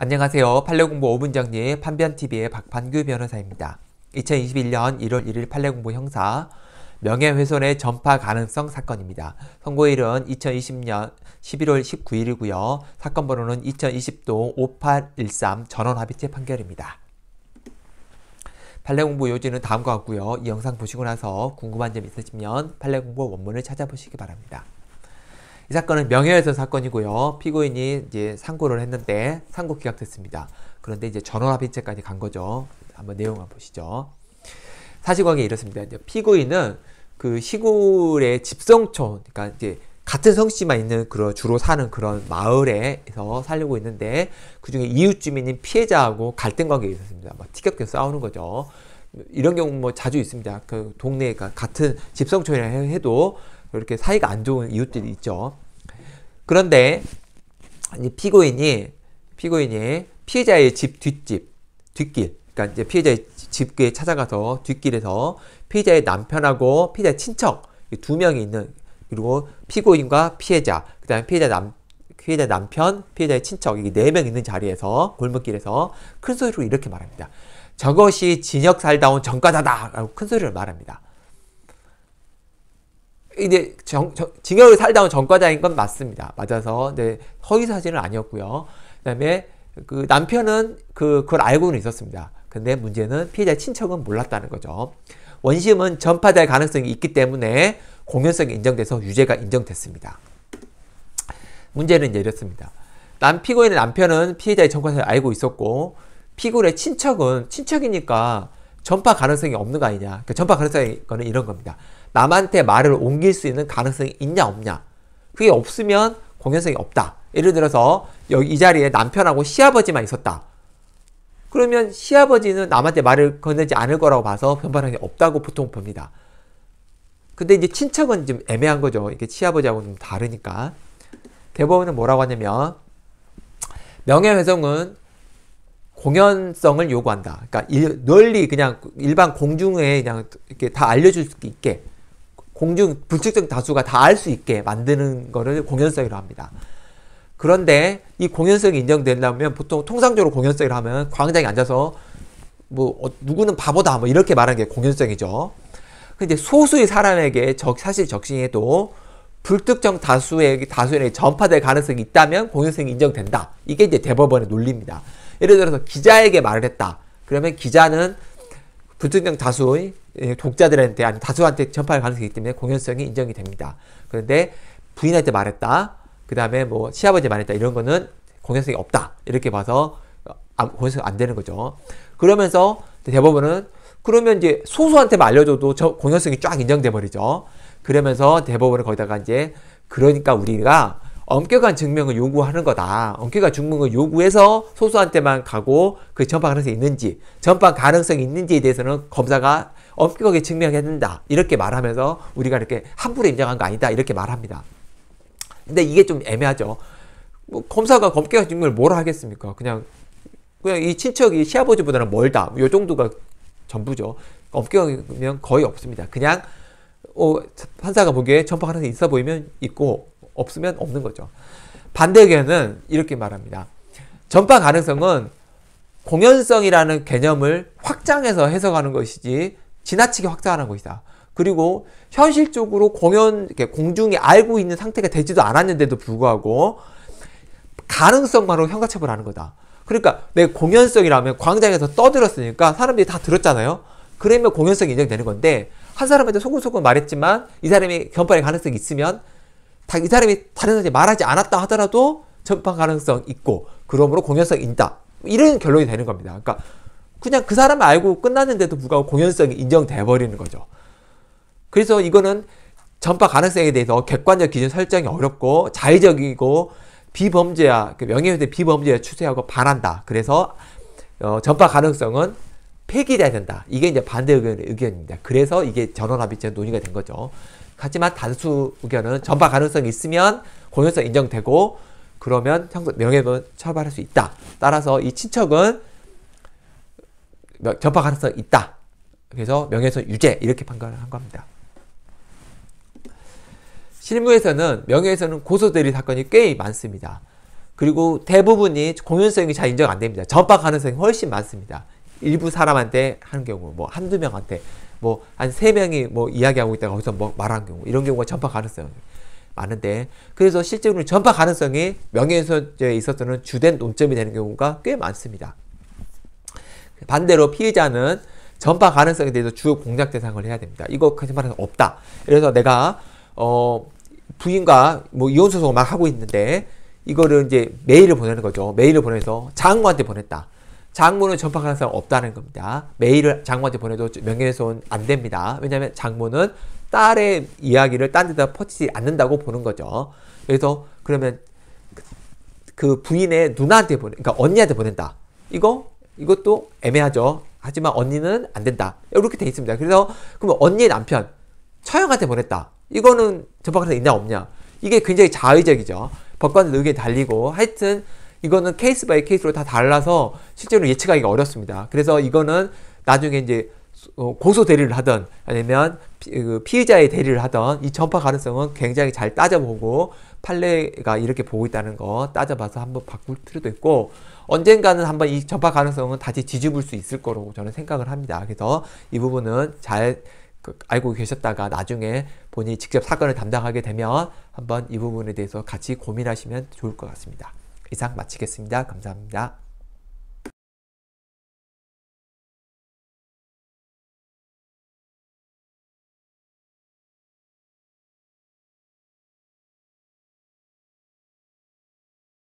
안녕하세요. 판례공부 5분정리 판변TV의 박판규 변호사입니다. 2021년 1월 1일 판례공부 형사 명예훼손의 전파 가능성 사건입니다. 선고일은 2020년 11월 19일이고요. 사건 번호는 2020동 5813 전원합의체 판결입니다. 판례공부 요지는 다음과 같고요. 이 영상 보시고 나서 궁금한 점 있으시면 판례공부 원문을 찾아보시기 바랍니다. 이 사건은 명예훼손 사건이고요. 피고인이 이제 상고를 했는데 상고 기각됐습니다. 그런데 이제 전원합의체까지 간 거죠. 한번 내용을 보시죠. 사실관계 이렇습니다. 이제 피고인은 그 시골의 집성촌, 그러니까 이제 같은 성씨만 있는 그런 주로 사는 그런 마을에서 살려고 있는데 그 중에 이웃 주민인 피해자하고 갈등 관계에 있었습니다. 막 티격태격 싸우는 거죠. 이런 경우 뭐 자주 있습니다. 그 동네가 같은 집성촌이라 해도 이렇게 사이가 안 좋은 이웃들이 있죠. 그런데 피고인이 피고인이 피해자의 집 뒷집 뒷길 그러니까 이제 피해자의 집에 찾아가서 뒷길에서 피해자의 남편하고 피해자 친척 두 명이 있는 그리고 피고인과 피해자 그다음 피해자 남 피해자 남편 피해자의 친척 이게 네 명 있는 자리에서 골목길에서 큰 소리로 이렇게 말합니다. 저것이 진역 살다온 전과자다라고 큰 소리를 말합니다. 이제 정, 정, 징역을 살다 온 전과자인 건 맞습니다. 맞아서 네, 허위 사실은 아니었고요. 그다음에 그 남편은 그 그걸 알고는 있었습니다. 근데 문제는 피해자 의 친척은 몰랐다는 거죠. 원심은 전파될 가능성이 있기 때문에 공연성이 인정돼서 유죄가 인정됐습니다. 문제는 이제 이렇습니다. 남 피고인의 남편은 피해자의 전과사를 알고 있었고 피고인의 친척은 친척이니까 전파 가능성이 없는 거 아니냐. 그러니까 전파 가능성이 거는 이런 겁니다. 남한테 말을 옮길 수 있는 가능성이 있냐 없냐. 그게 없으면 공연성이 없다. 예를 들어서 여기 이 자리에 남편하고 시아버지만 있었다. 그러면 시아버지는 남한테 말을 건네지 않을 거라고 봐서 변발성이 없다고 보통 봅니다. 근데 이제 친척은 좀 애매한 거죠. 이게 시아버지하고 는 다르니까. 대법원은 뭐라고 하냐면 명예훼손은 공연성을 요구한다. 그러니까 널리 그냥 일반 공중에 그냥 이렇게 다 알려줄 수 있게 공중 불특정 다수가 다 알 수 있게 만드는 거를 공연성이라 합니다. 그런데 이 공연성이 인정되려면 보통 통상적으로 공연성이라 하면 광장에 앉아서 뭐 어, 누구는 바보다 뭐 이렇게 말하는 게 공연성이죠. 근데 소수의 사람에게 적, 사실 적신해도 불특정 다수의 다수에 전파될 가능성이 있다면 공연성이 인정된다. 이게 이제 대법원의 논리입니다. 예를 들어서 기자에게 말을 했다. 그러면 기자는 불특정 다수의 예, 독자들한테 아니 다수한테 전파할 가능성이 있기 때문에 공연성이 인정이 됩니다. 그런데 부인한테 말했다. 그 다음에 뭐 시아버지 말했다. 이런 거는 공연성이 없다. 이렇게 봐서 아, 공연성 안 되는 거죠. 그러면서 대법원은 그러면 이제 소수한테만 알려줘도 공연성이 쫙 인정돼 버리죠. 그러면서 대법원은 거기다가 이제 그러니까 우리가 엄격한 증명을 요구하는 거다. 엄격한 증명을 요구해서 소수한테만 가고 그 전파 가능성이 있는지, 전파 가능성이 있는지에 대해서는 검사가 엄격하게 증명해야 된다. 이렇게 말하면서 우리가 이렇게 함부로 인정한 거 아니다. 이렇게 말합니다. 근데 이게 좀 애매하죠. 뭐 검사가 엄격한 증명을 뭐라 하겠습니까? 그냥 그냥 이 친척이 시아버지보다는 멀다. 요 정도가 전부죠. 엄격하면 거의 없습니다. 그냥 어, 판사가 보기에 전파가 하나 있어 보이면 있고 없으면 없는 거죠. 반대 의견은 이렇게 말합니다. 전파 가능성은 공연성이라는 개념을 확장해서 해석하는 것이지 지나치게 확장하는 것이다. 그리고 현실적으로 공연 공중이 알고 있는 상태가 되지도 않았는데도 불구하고 가능성만으로 현가처벌하는 거다. 그러니까 내 공연성이라면 광장에서 떠들었으니까 사람들이 다 들었잖아요. 그러면 공연성이 인정되는 건데 한 사람한테 소근소근 말했지만 이 사람이 전파의 가능성이 있으면 이 사람이 다른 사람한테 말하지 않았다 하더라도 전파 가능성 있고 그러므로 공연성이 있다. 이런 결론이 되는 겁니다. 그러니까 그냥 그 사람 알고 끝났는데도 불구하고 공연성이 인정돼 버리는 거죠. 그래서 이거는 전파 가능성에 대해서 객관적 기준 설정이 어렵고 자의적이고 비범죄와 그 명예훼손 비범죄의 추세하고 반한다. 그래서 어, 전파 가능성은 폐기돼야 된다. 이게 이제 반대 의견, 의견입니다. 그래서 이게 전원합의체 논의가 된 거죠. 하지만 단수 의견은 전파 가능성이 있으면 공연성 인정되고 그러면 형사 명예훼손 처벌할 수 있다. 따라서 이 친척은 전파 가능성 있다. 그래서 명예훼손 유죄 이렇게 판결을 한 겁니다. 실무에서는 명예훼손은 고소되는 사건이 꽤 많습니다. 그리고 대부분이 공연성이 잘 인정 안 됩니다. 전파 가능성이 훨씬 많습니다. 일부 사람한테 하는 경우, 뭐 한두 명한테, 뭐한 세 명이 뭐 이야기하고 있다가 거기서 뭐 말한 경우, 이런 경우가 전파 가능성 많은데, 그래서 실제로 전파 가능성이 명예훼손죄에 있어서는 주된 논점이 되는 경우가 꽤 많습니다. 반대로 피해자는 전파 가능성에 대해서 주요 공작 대상을 해야 됩니다. 이거 거짓말은 없다. 그래서 내가 어 부인과 뭐 이혼 소송을 막 하고 있는데 이거를 이제 메일을 보내는 거죠. 메일을 보내서 장모한테 보냈다. 장모는 전파하는 사람 없다는 겁니다. 메일을 장모한테 보내도 명예훼손 안 됩니다. 왜냐하면 장모는 딸의 이야기를 딴 데다 퍼치지 않는다고 보는 거죠. 그래서 그러면 그 부인의 누나한테 보내, 그러니까 언니한테 보낸다. 이거 이것도 애매하죠. 하지만 언니는 안 된다. 이렇게 돼 있습니다. 그래서 그럼 언니의 남편 처형한테 보냈다. 이거는 전파가 있냐 없냐. 이게 굉장히 자의적이죠. 법관의 의견 달리고 하여튼 이거는 케이스 바이 케이스로 다 달라서 실제로 예측하기가 어렵습니다. 그래서 이거는 나중에 이제 어, 고소 대리를 하던 아니면 피해자의 그 대리를 하던 이 전파 가능성은 굉장히 잘 따져보고 판례가 이렇게 보고 있다는 거 따져봐서 한번 바꿀 필요도 있고 언젠가는 한번 이 전파 가능성은 다시 뒤집을 수 있을 거라고 저는 생각을 합니다. 그래서 이 부분은 잘 그 알고 계셨다가 나중에 본인이 직접 사건을 담당하게 되면 한번 이 부분에 대해서 같이 고민하시면 좋을 것 같습니다. 이상 마치겠습니다. 감사합니다.